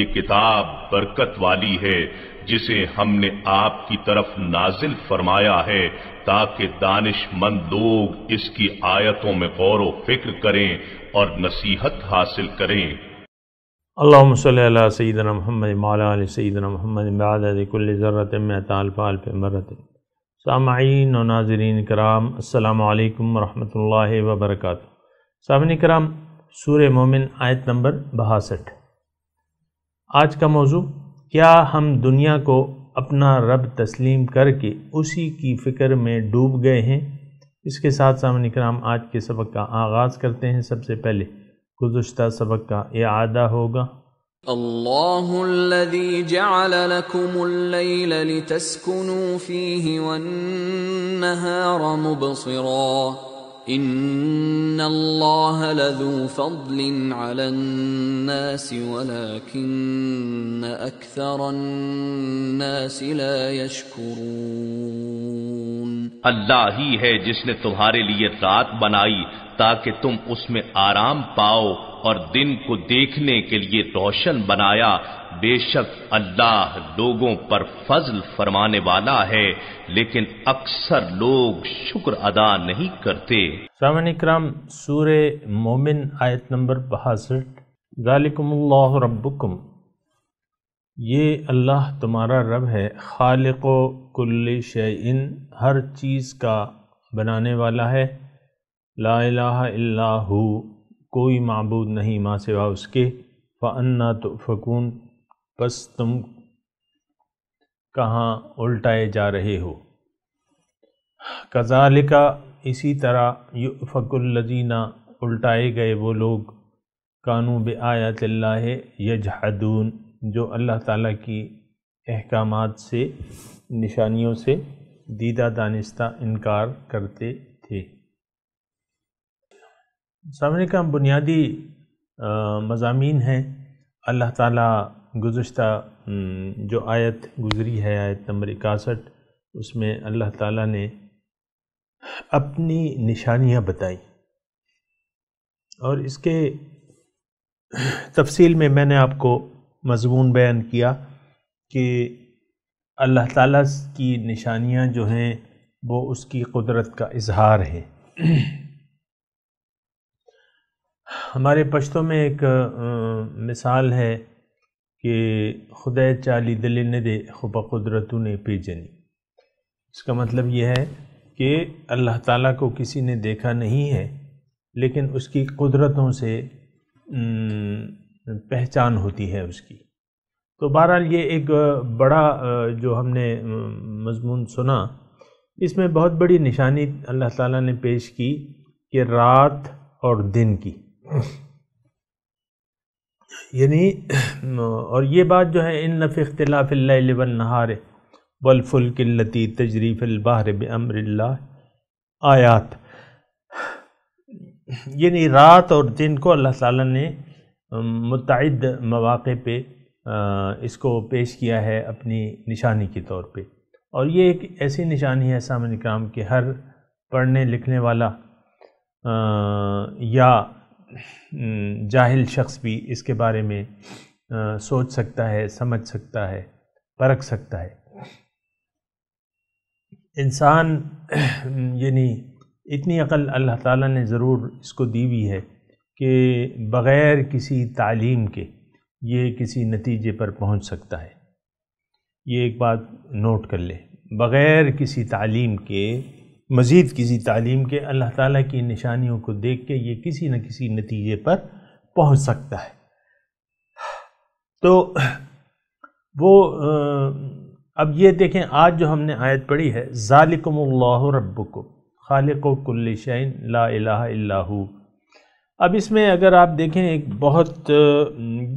یہ کتاب برکت والی ہے جسے ہم نے آپ کی طرف نازل فرمایا ہے تاکہ دانش مند لوگ اس کی آیتوں میں غور و فکر کریں اور نصیحت حاصل کریں اللہم صلی اللہ سیدنا محمد مالا علی سیدنا محمد بعد ذی کل ذرت میں اطال پال پہ مرت سامعین و ناظرین کرام السلام علیکم ورحمت اللہ وبرکاتہ سامعین کرام سورہ مومن آیت نمبر بہاسٹھ آج کا موضوع کیا ہم دنیا کو اپنا رب تسلیم کر کے اسی کی فکر میں ڈوب گئے ہیں اس کے ساتھ سامنے کرام آج کے سبق کا آغاز کرتے ہیں سب سے پہلے گزشتہ سبق کا اعادہ ہوگا اللہ الذي جعل لکم اللیل فیه والنهار ہوگا ان اللہ لذو فضل علی الناس الناس ولیکن اکثر لا یشکرون اللہ ہی ہے جس نے تمہارے لیے رات بنائی تاکہ تم اس میں آرام پاؤ اور دن کو دیکھنے کے لیے روشن بنایا بے شک اللہ لوگوں پر فضل فرمانے والا ہے لیکن اکثر لوگ شکر ادا نہیں کرتے سامن اکرام سور مومن آیت نمبر بہاسٹھ ذالکم اللہ ربکم یہ اللہ تمہارا رب ہے خالق و کل شعین ہر چیز کا بنانے والا ہے لا الہ الا ہو کوئی معبود نہیں ماں سوا اس کے فَأَنَّا تُؤْفَكُونَ بس تم کہاں الٹائے جا رہے ہو کزالکا اسی طرح یو الذین الٹائے گئے وہ لوگ کانوں بآت اللہ یجحدون جو اللہ تعالیٰ کی احکامات سے نشانیوں سے دیدہ دانستہ انکار کرتے تھے سامنے کا بنیادی مضامین ہیں اللہ تعالیٰ گزشتہ جو آیت گزری ہے آیت نمبر اکاسٹھ اس میں اللہ تعالیٰ نے اپنی نشانیاں بتائی اور اس کے تفصیل میں میں نے آپ کو مضمون بیان کیا کہ اللہ تعالیٰ کی نشانیاں جو ہیں وہ اس کی قدرت کا اظہار ہے ہمارے پشتوں میں ایک مثال ہے کہ خدے چال دل ندِ قدرتو نے پی جنی اس کا مطلب یہ ہے کہ اللہ تعالیٰ کو کسی نے دیکھا نہیں ہے لیکن اس کی قدرتوں سے پہچان ہوتی ہے اس کی تو بہرحال یہ ایک بڑا جو ہم نے مضمون سنا اس میں بہت بڑی نشانی اللہ تعالیٰ نے پیش کی کہ رات اور دن کی یعنی اور یہ بات جو ہے ان نف اختلاف اللہ اللََََََََََََََََّنحار والفلک اللتی تجریف البحر بمر اللہ آیات یعنی رات اور دن کو اللہ تعالیٰ نے متعدد مواقع پہ اس کو پیش کیا ہے اپنی نشانی کے طور پہ اور یہ ایک ایسی نشانی ہے سامنے کرام کہ ہر پڑھنے لکھنے والا یا جاہل شخص بھی اس کے بارے میں سوچ سکتا ہے سمجھ سکتا ہے پرکھ سکتا ہے انسان یعنی اتنی عقل اللہ تعالیٰ نے ضرور اس کو دی ہوئی ہے کہ بغیر کسی تعلیم کے یہ کسی نتیجے پر پہنچ سکتا ہے یہ ایک بات نوٹ کر لے بغیر کسی تعلیم کے مزید کسی تعلیم کے اللہ تعالیٰ کی نشانیوں کو دیکھ کے یہ کسی نہ کسی نتیجے پر پہنچ سکتا ہے تو وہ اب یہ دیکھیں آج جو ہم نے آیت پڑھی ہے ذالکم اللہ ربکم خالق و کل شین لا الہ الا ہو اب اس میں اگر آپ دیکھیں ایک بہت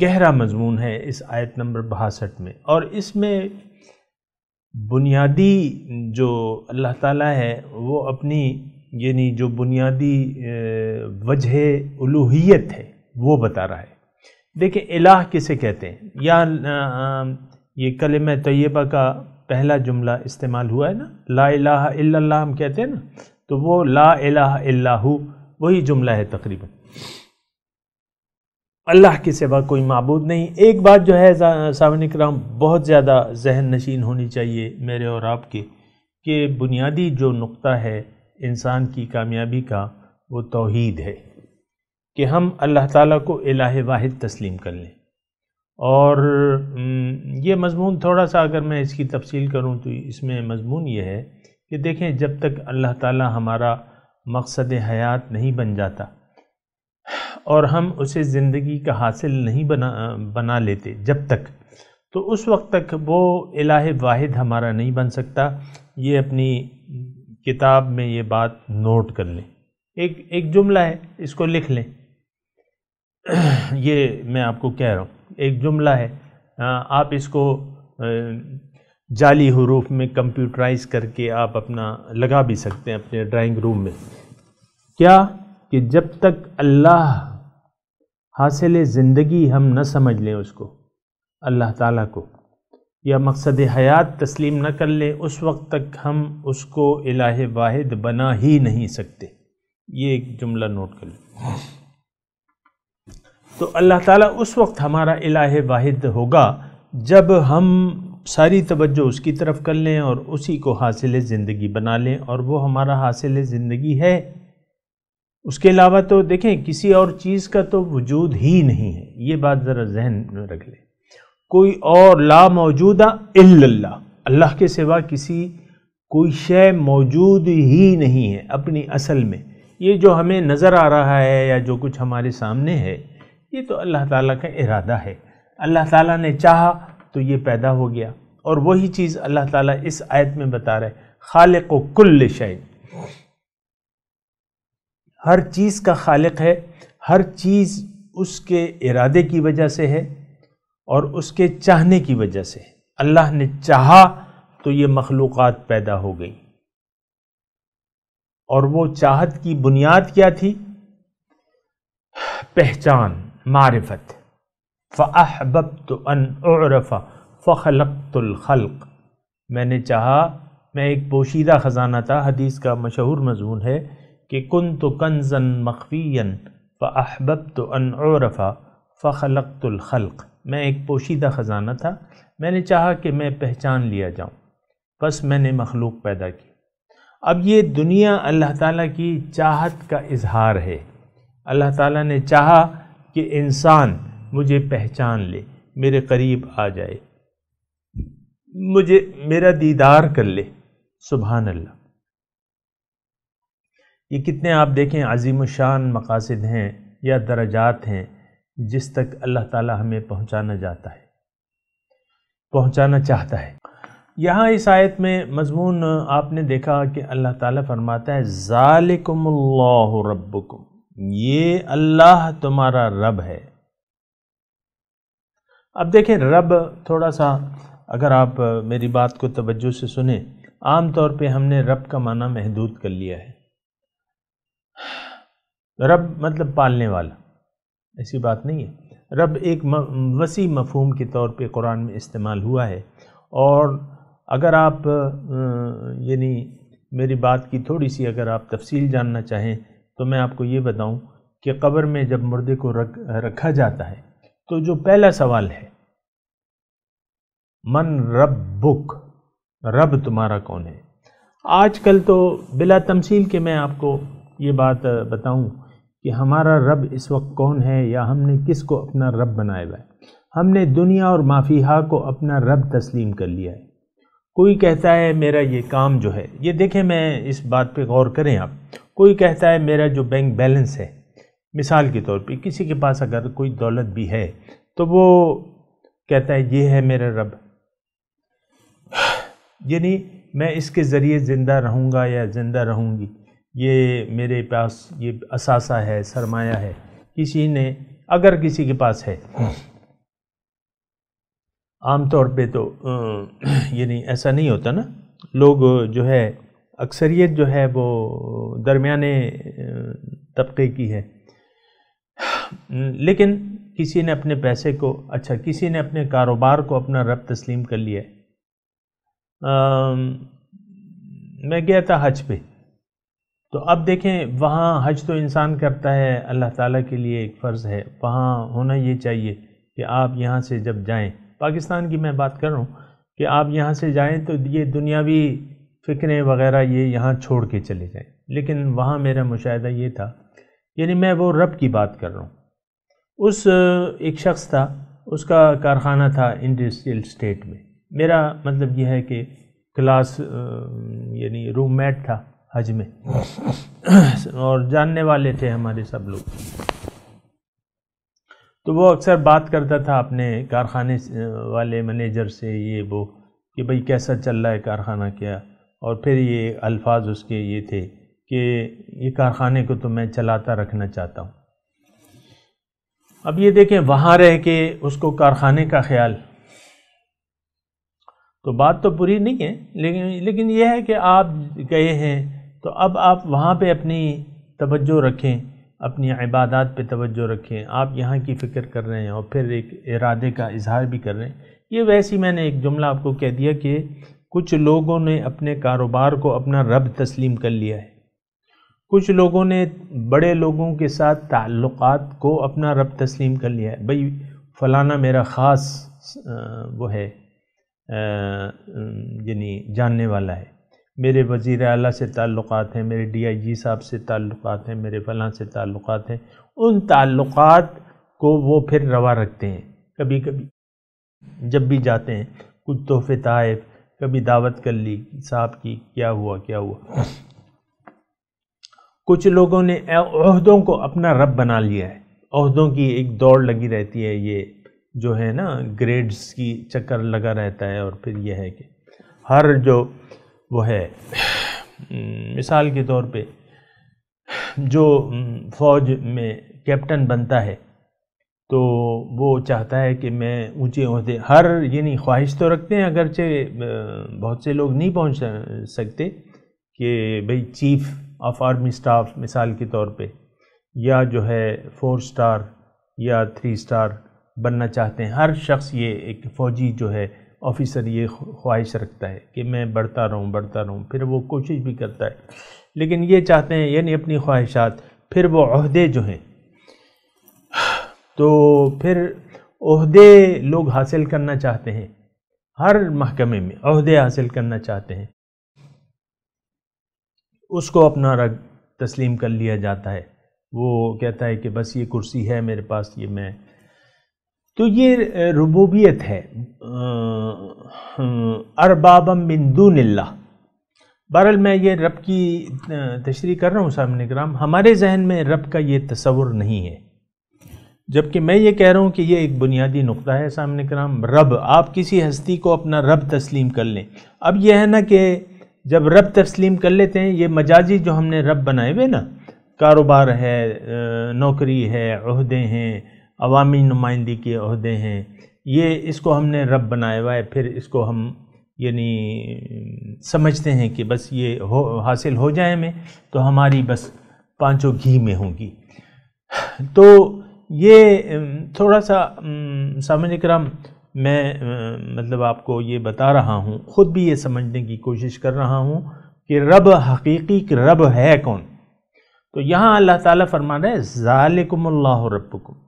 گہرا مضمون ہے اس آیت نمبر بہاسٹھ میں اور اس میں بنیادی جو اللہ تعالیٰ ہے وہ اپنی یعنی جو بنیادی وجہ الوحیت ہے وہ بتا رہا ہے دیکھیں الہ کسے کہتے ہیں یا یہ کلمہ طیبہ کا پہلا جملہ استعمال ہوا ہے نا لا الہ الا اللہ ہم کہتے ہیں نا تو وہ لا الہ الا ہو وہی جملہ ہے تقریباً اللہ کے سوا کوئی معبود نہیں ایک بات جو ہے ساون اکرام بہت زیادہ ذہن نشین ہونی چاہیے میرے اور آپ کے کہ بنیادی جو نقطہ ہے انسان کی کامیابی کا وہ توحید ہے کہ ہم اللہ تعالیٰ کو الہ واحد تسلیم کر لیں اور یہ مضمون تھوڑا سا اگر میں اس کی تفصیل کروں تو اس میں مضمون یہ ہے کہ دیکھیں جب تک اللہ تعالیٰ ہمارا مقصد حیات نہیں بن جاتا اور ہم اسے زندگی کا حاصل نہیں بنا بنا لیتے جب تک تو اس وقت تک وہ الہ واحد ہمارا نہیں بن سکتا یہ اپنی کتاب میں یہ بات نوٹ کر لیں ایک ایک جملہ ہے اس کو لکھ لیں یہ میں آپ کو کہہ رہا ہوں ایک جملہ ہے آپ اس کو جعلی حروف میں کمپیوٹرائز کر کے آپ اپنا لگا بھی سکتے ہیں اپنے ڈرائنگ روم میں کیا کہ جب تک اللہ حاصل زندگی ہم نہ سمجھ لیں اس کو اللہ تعالیٰ کو یا مقصد حیات تسلیم نہ کر لیں اس وقت تک ہم اس کو الہ واحد بنا ہی نہیں سکتے یہ ایک جملہ نوٹ کر لیں تو اللہ تعالیٰ اس وقت ہمارا الہ واحد ہوگا جب ہم ساری توجہ اس کی طرف کر لیں اور اسی کو حاصل زندگی بنا لیں اور وہ ہمارا حاصل زندگی ہے اس کے علاوہ تو دیکھیں کسی اور چیز کا تو وجود ہی نہیں ہے یہ بات ذرا ذہن میں رکھ لیں کوئی اور لا موجودہ الا اللہ اللہ کے سوا کسی کوئی شے موجود ہی نہیں ہے اپنی اصل میں یہ جو ہمیں نظر آ رہا ہے یا جو کچھ ہمارے سامنے ہے یہ تو اللہ تعالیٰ کا ارادہ ہے اللہ تعالیٰ نے چاہا تو یہ پیدا ہو گیا اور وہی چیز اللہ تعالیٰ اس آیت میں بتا رہے خالق و کل شاید ہر چیز کا خالق ہے ہر چیز اس کے ارادے کی وجہ سے ہے اور اس کے چاہنے کی وجہ سے اللہ نے چاہا تو یہ مخلوقات پیدا ہو گئی اور وہ چاہت کی بنیاد کیا تھی پہچان معرفت فَأَحْبَبْتُ أَنْ أُعْرَفَ فَخَلَقْتُ الْخَلْقِ میں نے چاہا میں ایک پوشیدہ خزانہ تھا حدیث کا مشہور مضمون ہے کہ کن تو کنزن مخفین فاحبب احبب تو انعرفا فخلق الخلق میں ایک پوشیدہ خزانہ تھا میں نے چاہا کہ میں پہچان لیا جاؤں بس میں نے مخلوق پیدا کی اب یہ دنیا اللہ تعالیٰ کی چاہت کا اظہار ہے اللہ تعالیٰ نے چاہا کہ انسان مجھے پہچان لے میرے قریب آ جائے مجھے میرا دیدار کر لے سبحان اللہ یہ کتنے آپ دیکھیں عظیم و شان مقاصد ہیں یا درجات ہیں جس تک اللہ تعالیٰ ہمیں پہنچانا جاتا ہے پہنچانا چاہتا ہے یہاں اس آیت میں مضمون آپ نے دیکھا کہ اللہ تعالیٰ فرماتا ہے ذالکم اللہ ربکم یہ اللہ تمہارا رب ہے اب دیکھیں رب تھوڑا سا اگر آپ میری بات کو توجہ سے سنیں عام طور پہ ہم نے رب کا معنی محدود کر لیا ہے رب مطلب پالنے والا ایسی بات نہیں ہے رب ایک وسیع مفہوم کے طور پہ قرآن میں استعمال ہوا ہے اور اگر آپ یعنی میری بات کی تھوڑی سی اگر آپ تفصیل جاننا چاہیں تو میں آپ کو یہ بتاؤں کہ قبر میں جب مردے کو رکھا جاتا ہے تو جو پہلا سوال ہے من رب بک رب تمہارا کون ہے آج کل تو بلا تمثیل کے میں آپ کو یہ بات بتاؤں کہ ہمارا رب اس وقت کون ہے یا ہم نے کس کو اپنا رب بنایا ہم نے دنیا اور مافیہ کو اپنا رب تسلیم کر لیا ہے کوئی کہتا ہے میرا یہ کام جو ہے یہ دیکھیں میں اس بات پہ غور کریں آپ کوئی کہتا ہے میرا جو بینک بیلنس ہے مثال کے طور پہ کسی کے پاس اگر کوئی دولت بھی ہے تو وہ کہتا ہے یہ ہے میرا رب یعنی میں اس کے ذریعے زندہ رہوں گا یا زندہ رہوں گی یہ میرے پاس یہ اثاثہ ہے سرمایہ ہے کسی نے اگر کسی کے پاس ہے عام طور پہ تو یعنی ایسا نہیں ہوتا نا لوگ جو ہے اکثریت جو ہے وہ درمیانے طبقے کی ہے لیکن کسی نے اپنے پیسے کو اچھا کسی نے اپنے کاروبار کو اپنا رب تسلیم کر لیا میں گیا تھا حج پہ تو اب دیکھیں وہاں حج تو انسان کرتا ہے اللہ تعالیٰ کے لیے ایک فرض ہے وہاں ہونا یہ چاہیے کہ آپ یہاں سے جب جائیں پاکستان کی میں بات کر رہا ہوں کہ آپ یہاں سے جائیں تو یہ دنیاوی فکریں وغیرہ یہ یہاں چھوڑ کے چلے جائیں لیکن وہاں میرا مشاہدہ یہ تھا یعنی میں وہ رب کی بات کر رہا ہوں اس ایک شخص تھا اس کا کارخانہ تھا انڈسٹریل اسٹیٹ میں میرا مطلب یہ ہے کہ کلاس یعنی روم میٹ تھا حج میں اور جاننے والے تھے ہمارے سب لوگ تو وہ اکثر بات کرتا تھا اپنے کارخانے والے منیجر سے یہ وہ کہ بھئی کیسا چل رہا ہے کارخانہ کیا اور پھر یہ الفاظ اس کے یہ تھے کہ یہ کارخانے کو تو میں چلاتا رکھنا چاہتا ہوں اب یہ دیکھیں وہاں رہ کے اس کو کارخانے کا خیال تو بات تو پوری نہیں ہے لیکن لیکن یہ ہے کہ آپ گئے ہیں تو اب آپ وہاں پہ اپنی توجہ رکھیں اپنی عبادات پہ توجہ رکھیں آپ یہاں کی فکر کر رہے ہیں اور پھر ایک ارادے کا اظہار بھی کر رہے ہیں یہ ویسی میں نے ایک جملہ آپ کو کہہ دیا کہ کچھ لوگوں نے اپنے کاروبار کو اپنا رب تسلیم کر لیا ہے کچھ لوگوں نے بڑے لوگوں کے ساتھ تعلقات کو اپنا رب تسلیم کر لیا ہے بھئی فلانا میرا خاص وہ ہے یعنی جاننے والا ہے میرے وزیر اعلیٰ سے تعلقات ہیں میرے ڈی آئی جی صاحب سے تعلقات ہیں میرے فلاں سے تعلقات ہیں ان تعلقات کو وہ پھر روا رکھتے ہیں کبھی کبھی جب بھی جاتے ہیں کچھ تحفے تعائف کبھی دعوت کر لی صاحب کی کیا ہوا کیا ہوا کچھ لوگوں نے عہدوں کو اپنا رب بنا لیا ہے عہدوں کی ایک دوڑ لگی رہتی ہے یہ جو ہے نا گریڈز کی چکر لگا رہتا ہے اور پھر یہ ہے کہ ہر جو وہ ہے مثال کے طور پہ جو فوج میں کیپٹن بنتا ہے تو وہ چاہتا ہے کہ میں اونچے عہدے ہر یعنی خواہش تو رکھتے ہیں اگرچہ بہت سے لوگ نہیں پہنچ سکتے کہ بھئی چیف آف آرمی سٹاف مثال کے طور پہ یا جو ہے فور سٹار یا تھری سٹار بننا چاہتے ہیں ہر شخص یہ ایک فوجی جو ہے آفیسر یہ خواہش رکھتا ہے کہ میں بڑھتا رہوں بڑھتا رہوں پھر وہ کوشش بھی کرتا ہے لیکن یہ چاہتے ہیں یعنی اپنی خواہشات پھر وہ عہدے جو ہیں تو پھر عہدے لوگ حاصل کرنا چاہتے ہیں ہر محکمے میں عہدے حاصل کرنا چاہتے ہیں اس کو اپنا رگ تسلیم کر لیا جاتا ہے وہ کہتا ہے کہ بس یہ کرسی ہے میرے پاس یہ میں تو یہ ربوبیت ہے اربابم اللہ بہرحال میں یہ رب کی تشریح کر رہا ہوں سامن کرام ہمارے ذہن میں رب کا یہ تصور نہیں ہے جبکہ میں یہ کہہ رہا ہوں کہ یہ ایک بنیادی نقطہ ہے سامنے کرام رب آپ کسی ہستی کو اپنا رب تسلیم کر لیں اب یہ ہے نا کہ جب رب تسلیم کر لیتے ہیں یہ مجازی جو ہم نے رب بنائے ہوئے نا کاروبار ہے نوکری ہے عہدے ہیں عوامی نمائندی کے عہدے ہیں یہ اس کو ہم نے رب بنایا ہوا ہے پھر اس کو ہم یعنی سمجھتے ہیں کہ بس یہ ہو حاصل ہو جائے ہمیں تو ہماری بس پانچوں گھی میں ہوں گی تو یہ تھوڑا سا سمجھ کر میں مطلب آپ کو یہ بتا رہا ہوں خود بھی یہ سمجھنے کی کوشش کر رہا ہوں کہ رب حقیقی رب ہے کون تو یہاں اللہ تعالیٰ فرما رہے ذالکم اللہ ربکم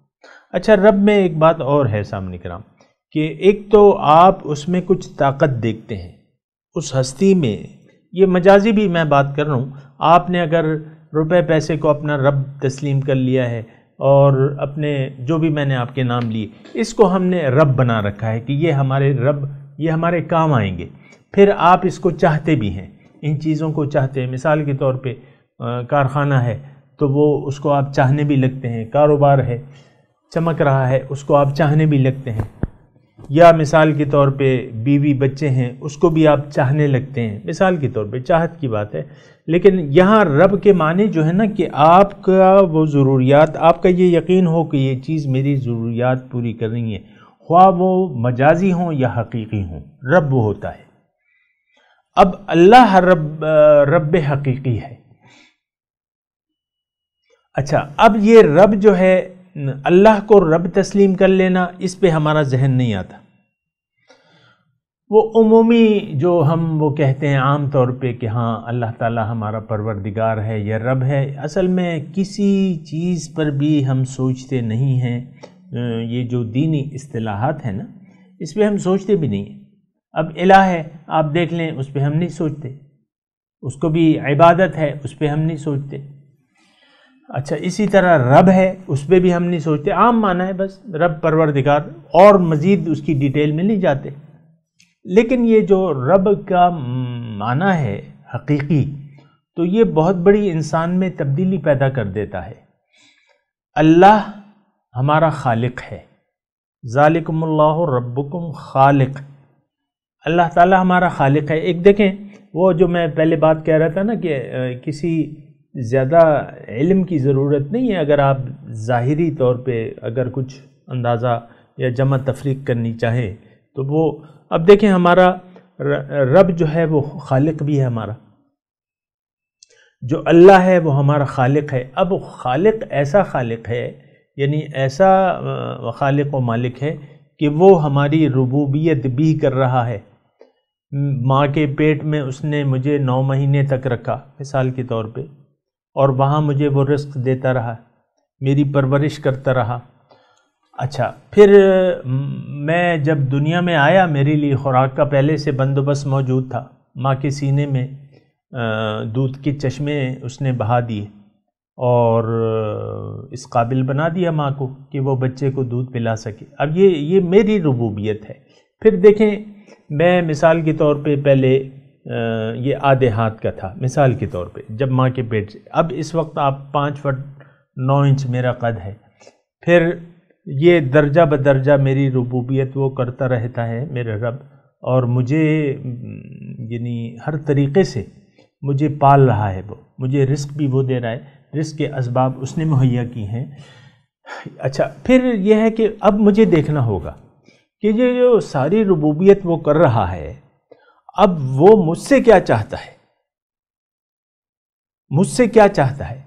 اچھا رب میں ایک بات اور ہے سامنے کرام کہ ایک تو آپ اس میں کچھ طاقت دیکھتے ہیں اس ہستی میں یہ مجازی بھی میں بات کر رہا ہوں آپ نے اگر روپے پیسے کو اپنا رب تسلیم کر لیا ہے اور اپنے جو بھی میں نے آپ کے نام لیے اس کو ہم نے رب بنا رکھا ہے کہ یہ ہمارے رب یہ ہمارے کام آئیں گے پھر آپ اس کو چاہتے بھی ہیں ان چیزوں کو چاہتے ہیں مثال کے طور پہ کارخانہ ہے تو وہ اس کو آپ چاہنے بھی لگتے ہیں کاروبار ہے چمک رہا ہے اس کو آپ چاہنے بھی لگتے ہیں یا مثال کے طور پہ بیوی بچے ہیں اس کو بھی آپ چاہنے لگتے ہیں مثال کے طور پہ چاہت کی بات ہے لیکن یہاں رب کے معنی جو ہے نا کہ آپ کا وہ ضروریات آپ کا یہ یقین ہو کہ یہ چیز میری ضروریات پوری کرنی ہے خواہ وہ مجازی ہوں یا حقیقی ہوں رب وہ ہوتا ہے اب اللہ رب رب حقیقی ہے اچھا اب یہ رب جو ہے اللہ کو رب تسلیم کر لینا اس پہ ہمارا ذہن نہیں آتا وہ عمومی جو ہم وہ کہتے ہیں عام طور پہ کہ ہاں اللہ تعالی ہمارا پروردگار ہے یا رب ہے اصل میں کسی چیز پر بھی ہم سوچتے نہیں ہیں یہ جو دینی اصطلاحات ہیں نا اس پہ ہم سوچتے بھی نہیں ہیں اب الہ ہے آپ دیکھ لیں اس پہ ہم نہیں سوچتے اس کو بھی عبادت ہے اس پہ ہم نہیں سوچتے اچھا اسی طرح رب ہے اس پہ بھی ہم نہیں سوچتے عام معنی ہے بس رب پروردگار اور مزید اس کی ڈیٹیل میں نہیں جاتے لیکن یہ جو رب کا معنی ہے حقیقی تو یہ بہت بڑی انسان میں تبدیلی پیدا کر دیتا ہے اللہ ہمارا خالق ہے ذالکم اللہ ربکم خالق اللہ تعالی ہمارا خالق ہے ایک دیکھیں وہ جو میں پہلے بات کہہ رہا تھا نا کہ کسی زیادہ علم کی ضرورت نہیں ہے اگر آپ ظاہری طور پہ اگر کچھ اندازہ یا جمع تفریق کرنی چاہیں تو وہ اب دیکھیں ہمارا رب جو ہے وہ خالق بھی ہے ہمارا جو اللہ ہے وہ ہمارا خالق ہے اب خالق ایسا خالق ہے یعنی ایسا خالق و مالک ہے کہ وہ ہماری ربوبیت بھی کر رہا ہے ماں کے پیٹ میں اس نے مجھے نو مہینے تک رکھا مثال کے طور پہ اور وہاں مجھے وہ رزق دیتا رہا میری پرورش کرتا رہا اچھا پھر میں جب دنیا میں آیا میرے لیے خوراک کا پہلے سے بندوبست موجود تھا ماں کے سینے میں دودھ کے چشمے اس نے بہا دیے اور اس قابل بنا دیا ماں کو کہ وہ بچے کو دودھ پلا سکے اب یہ یہ میری ربوبیت ہے پھر دیکھیں میں مثال کے طور پہ پہلے یہ آدھے ہاتھ کا تھا مثال کے طور پہ جب ماں کے پیٹ سے اب اس وقت آپ پانچ فٹ نو انچ میرا قد ہے پھر یہ درجہ بدرجہ میری ربوبیت وہ کرتا رہتا ہے میرے رب اور مجھے یعنی ہر طریقے سے مجھے پال رہا ہے وہ مجھے رزق بھی وہ دے رہا ہے رزق کے اسباب اس نے مہیا کی ہیں اچھا پھر یہ ہے کہ اب مجھے دیکھنا ہوگا کہ یہ جو ساری ربوبیت وہ کر رہا ہے اب وہ مجھ سے کیا چاہتا ہے مجھ سے کیا چاہتا ہے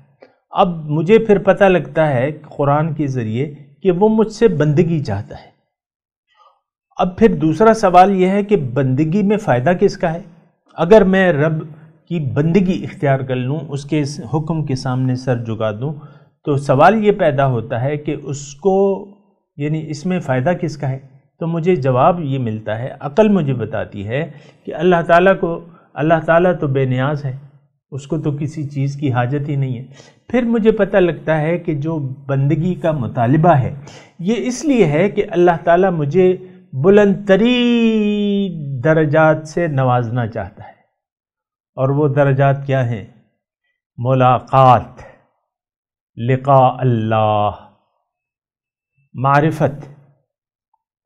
اب مجھے پھر پتہ لگتا ہے قرآن کے ذریعے کہ وہ مجھ سے بندگی چاہتا ہے اب پھر دوسرا سوال یہ ہے کہ بندگی میں فائدہ کس کا ہے اگر میں رب کی بندگی اختیار کر لوں اس کے حکم کے سامنے سر جگا دوں تو سوال یہ پیدا ہوتا ہے کہ اس کو یعنی اس میں فائدہ کس کا ہے تو مجھے جواب یہ ملتا ہے عقل مجھے بتاتی ہے کہ اللہ تعالیٰ کو اللہ تعالیٰ تو بے نیاز ہے اس کو تو کسی چیز کی حاجت ہی نہیں ہے پھر مجھے پتہ لگتا ہے کہ جو بندگی کا مطالبہ ہے یہ اس لیے ہے کہ اللہ تعالیٰ مجھے بلند تری درجات سے نوازنا چاہتا ہے اور وہ درجات کیا ہیں ملاقات لقاء اللہ معرفت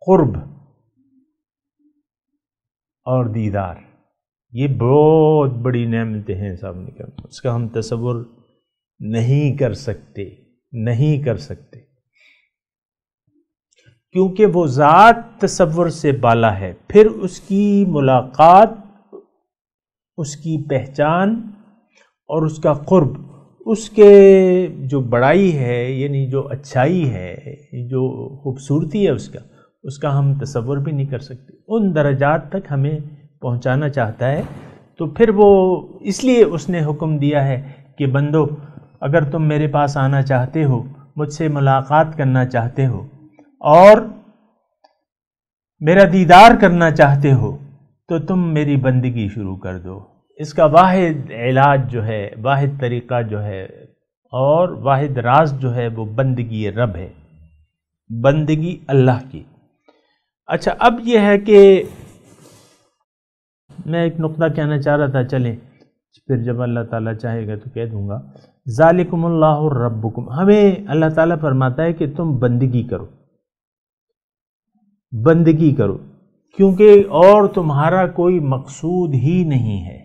قرب اور دیدار یہ بہت بڑی نعمتیں ہیں سامنے کا اس کا ہم تصور نہیں کر سکتے نہیں کر سکتے کیونکہ وہ ذات تصور سے بالا ہے پھر اس کی ملاقات اس کی پہچان اور اس کا قرب اس کے جو بڑائی ہے یعنی جو اچھائی ہے جو خوبصورتی ہے اس کا اس کا ہم تصور بھی نہیں کر سکتے ان درجات تک ہمیں پہنچانا چاہتا ہے تو پھر وہ اس لیے اس نے حکم دیا ہے کہ بندو اگر تم میرے پاس آنا چاہتے ہو مجھ سے ملاقات کرنا چاہتے ہو اور میرا دیدار کرنا چاہتے ہو تو تم میری بندگی شروع کر دو اس کا واحد علاج جو ہے واحد طریقہ جو ہے اور واحد راز جو ہے وہ بندگی رب ہے بندگی اللہ کی اچھا اب یہ ہے کہ میں ایک نقطہ کہنا چاہ رہا تھا چلیں پھر جب اللہ تعالیٰ چاہے گا تو کہہ دوں گا ذالکم اللہ ربکم ہمیں اللہ تعالیٰ فرماتا ہے کہ تم بندگی کرو بندگی کرو کیونکہ اور تمہارا کوئی مقصود ہی نہیں ہے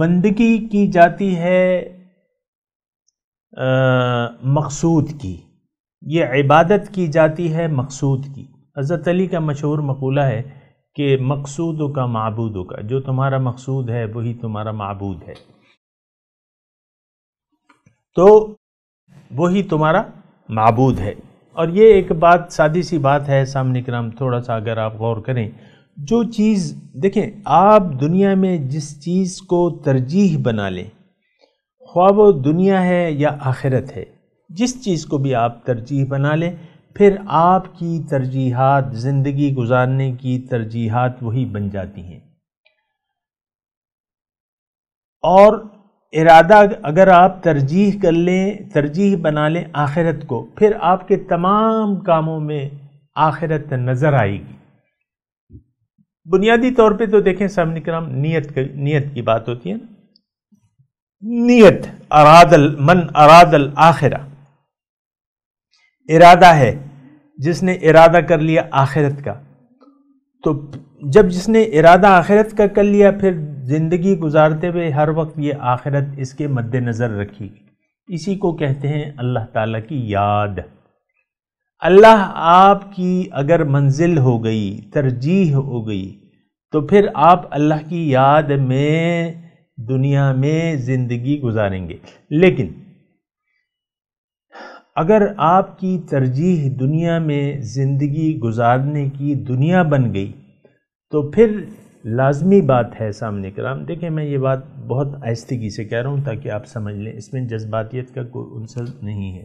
بندگی کی جاتی ہے مقصود کی یہ عبادت کی جاتی ہے مقصود کی حضرت علی کا مشہور مقولہ ہے کہ مقصودوں کا معبودوں کا جو تمہارا مقصود ہے وہی تمہارا معبود ہے تو وہی تمہارا معبود ہے اور یہ ایک بات سادی سی بات ہے سامنے کرام تھوڑا سا اگر آپ غور کریں جو چیز دیکھیں آپ دنیا میں جس چیز کو ترجیح بنا لیں خواہ وہ دنیا ہے یا آخرت ہے جس چیز کو بھی آپ ترجیح بنا لیں پھر آپ کی ترجیحات زندگی گزارنے کی ترجیحات وہی بن جاتی ہیں اور ارادہ اگر آپ ترجیح کر لیں ترجیح بنا لیں آخرت کو پھر آپ کے تمام کاموں میں آخرت نظر آئے گی بنیادی طور پہ تو دیکھیں سامنے کرام نیت نیت کی بات ہوتی ہے نیت ارادل من ارادل آخرہ ارادہ ہے جس نے ارادہ کر لیا آخرت کا تو جب جس نے ارادہ آخرت کا کر لیا پھر زندگی گزارتے ہوئے ہر وقت یہ آخرت اس کے مد نظر رکھی اسی کو کہتے ہیں اللہ تعالیٰ کی یاد اللہ آپ کی اگر منزل ہو گئی ترجیح ہو گئی تو پھر آپ اللہ کی یاد میں دنیا میں زندگی گزاریں گے لیکن اگر آپ کی ترجیح دنیا میں زندگی گزارنے کی دنیا بن گئی تو پھر لازمی بات ہے سامنے کرام دیکھیں میں یہ بات بہت آہستگی سے کہہ رہا ہوں تاکہ آپ سمجھ لیں اس میں جذباتیت کا کوئی عنصر نہیں ہے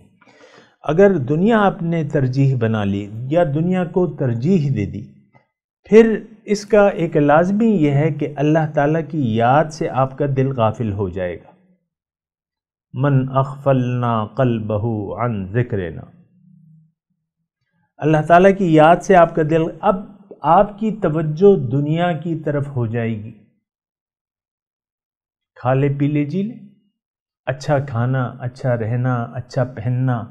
اگر دنیا آپ نے ترجیح بنا لی یا دنیا کو ترجیح دے دی پھر اس کا ایک لازمی یہ ہے کہ اللہ تعالیٰ کی یاد سے آپ کا دل غافل ہو جائے گا من اخفلنا قلبہ عن ذکرنا اللہ تعالیٰ کی یاد سے آپ کا دل اب آپ کی توجہ دنیا کی طرف ہو جائے گی کھا لے پی لے جی لے اچھا کھانا اچھا رہنا اچھا پہننا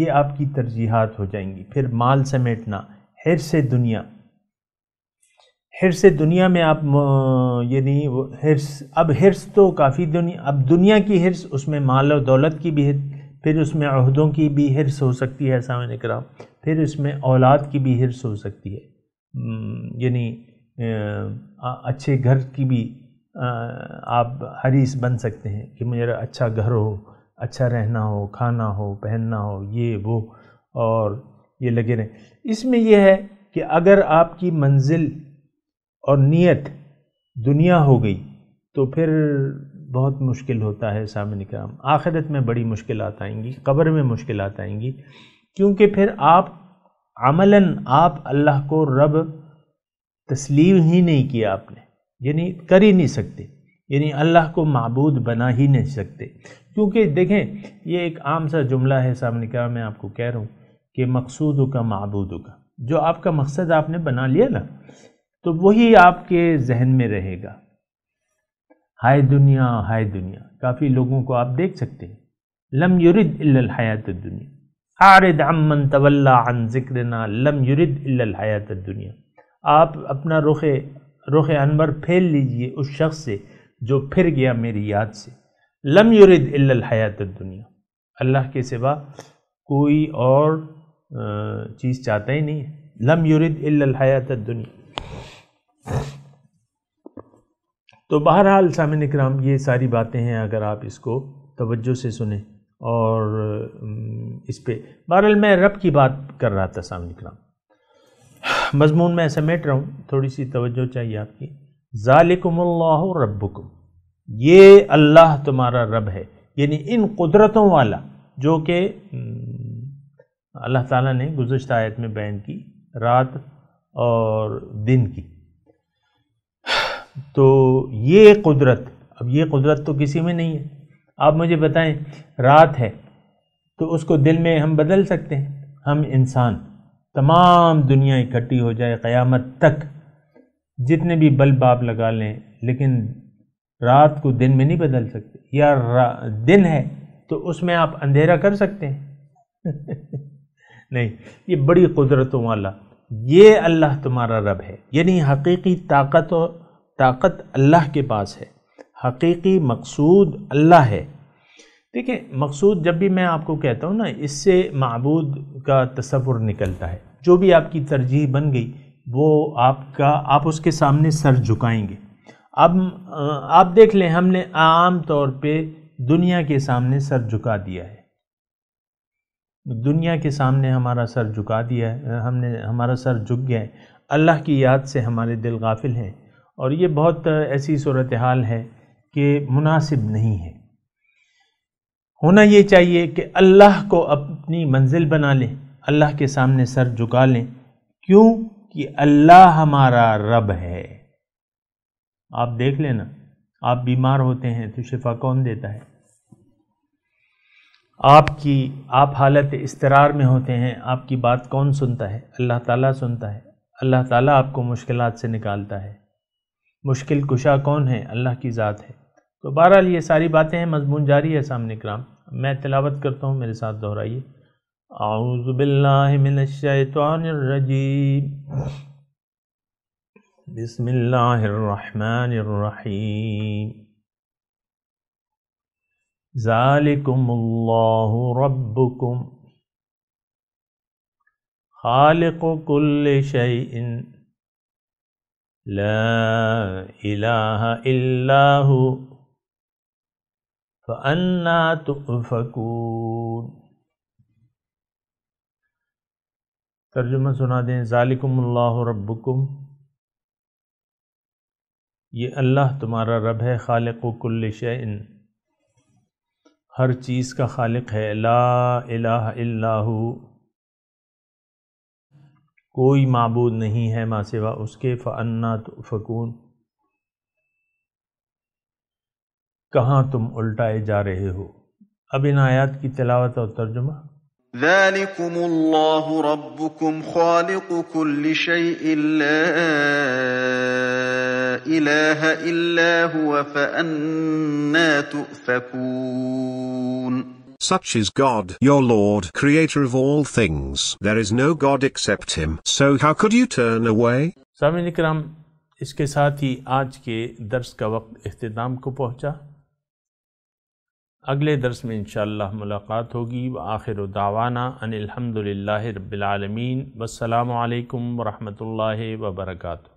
یہ آپ کی ترجیحات ہو جائیں گی پھر مال سمیٹنا ہر سے دنیا حرص دنیا میں آپ یعنی وہ حرص اب حرص تو کافی دنیا اب دنیا کی حرص اس میں مال و دولت کی بھی پھر اس میں عہدوں کی بھی حرص ہو سکتی ہے سامنے کرام پھر اس میں اولاد کی بھی حرس ہو سکتی ہے یعنی اچھے گھر کی بھی آپ حریث بن سکتے ہیں کہ میرا اچھا گھر ہو اچھا رہنا ہو کھانا ہو پہننا ہو یہ وہ اور یہ لگے رہیں اس میں یہ ہے کہ اگر آپ کی منزل اور نیت دنیا ہو گئی تو پھر بہت مشکل ہوتا ہے سامع کرام آخرت میں بڑی مشکلات آئیں گی قبر میں مشکلات آئیں گی کیونکہ پھر آپ عملاً آپ اللہ کو رب تسلیم ہی نہیں کیا آپ نے یعنی کر ہی نہیں سکتے یعنی اللہ کو معبود بنا ہی نہیں سکتے کیونکہ دیکھیں یہ ایک عام سا جملہ ہے سامن کرام میں آپ کو کہہ رہا ہوں کہ مقصود کا معبود کا جو آپ کا مقصد آپ نے بنا لیا نا تو وہی آپ کے ذہن میں رہے گا ہائے دنیا ہائے دنیا کافی لوگوں کو آپ دیکھ سکتے ہیں لم یرد الا الحیات الدنیا عارد عمن تولا عن ذکرنا لم لم الا الحیات الدنیا آپ اپنا رخ رخ انور پھیل لیجئے اس شخص سے جو پھر گیا میری یاد سے لم یرد الا الحیات الدنیا اللہ کے سوا کوئی اور چیز چاہتا ہی نہیں ہے لم الا الحیات الدنیا تو بہرحال سامن اکرام یہ ساری باتیں ہیں اگر آپ اس کو توجہ سے سنیں اور اس پہ بہرحال میں رب کی بات کر رہا تھا سامن اکرام مضمون میں سمیٹ رہا ہوں تھوڑی سی توجہ چاہیے آپ کی ذالکم اللہ ربکم یہ اللہ تمہارا رب ہے یعنی ان قدرتوں والا جو کہ اللہ تعالیٰ نے گزشتہ آیت میں بیان کی رات اور دن کی تو یہ قدرت اب یہ قدرت تو کسی میں نہیں ہے آپ مجھے بتائیں رات ہے تو اس کو دل میں ہم بدل سکتے ہیں ہم انسان تمام دنیا اکٹھی ہو جائے قیامت تک جتنے بھی بلب آپ لگا لیں لیکن رات کو دن میں نہیں بدل سکتے یا دن ہے تو اس میں آپ اندھیرا کر سکتے ہیں نہیں یہ بڑی قدرتوں والا یہ اللہ تمہارا رب ہے یعنی حقیقی طاقت اور طاقت اللہ کے پاس ہے حقیقی مقصود اللہ ہے دیکھیں مقصود جب بھی میں آپ کو کہتا ہوں نا اس سے معبود کا تصور نکلتا ہے جو بھی آپ کی ترجیح بن گئی وہ آپ کا آپ اس کے سامنے سر جھکائیں گے اب آپ دیکھ لیں ہم نے عام طور پہ دنیا کے سامنے سر جھکا دیا ہے دنیا کے سامنے ہمارا سر جھکا دیا ہے ہم نے ہمارا سر جھک گیا ہے اللہ کی یاد سے ہمارے دل غافل ہیں اور یہ بہت ایسی صورتحال ہے کہ مناسب نہیں ہے ہونا یہ چاہیے کہ اللہ کو اپنی منزل بنا لیں اللہ کے سامنے سر جھکا لیں کیوں کہ اللہ ہمارا رب ہے آپ دیکھ لیں نا آپ بیمار ہوتے ہیں تو شفا کون دیتا ہے آپ کی آپ حالت استرار میں ہوتے ہیں آپ کی بات کون سنتا ہے اللہ تعالیٰ سنتا ہے اللہ تعالیٰ آپ کو مشکلات سے نکالتا ہے مشکل کشا کون ہے اللہ کی ذات ہے تو بہرحال یہ ساری باتیں ہیں مضمون جاری ہے سامنے کرام میں تلاوت کرتا ہوں میرے ساتھ دہرائیے اعوذ باللہ من الشیطان الرجیم بسم اللہ الرحمن الرحیم ذالکم اللہ ربکم خالق کل شیئن لا الہ الا ہو تو فکون ترجمہ سنا دیں ذالکم اللہ ربکم یہ اللہ تمہارا رب ہے خالق و کل کلشن ہر چیز کا خالق ہے لا الہ الا ہو कोई मबूद नहीं है माँ सिवा उसके फ़न्ना फ़कून कहाँ तुम उल्टाए जा रहे हो अब इन आयात की तलावत और तर्जुमा ذلكم الله ربكم خالق كل شيء لا إله إلا هو فأنا تؤفكون Such is is God, God your Lord, creator of all things. There no except him. So how could you turn سوام اس کے ساتھ ہی آج کے درس کا وقت اختتام کو پہنچا اگلے درس میں انشاءاللہ ملاقات ہوگی وآخر دعوانا ان الحمدللہ رب العالمین والسلام علیکم و اللہ وبرکاتہ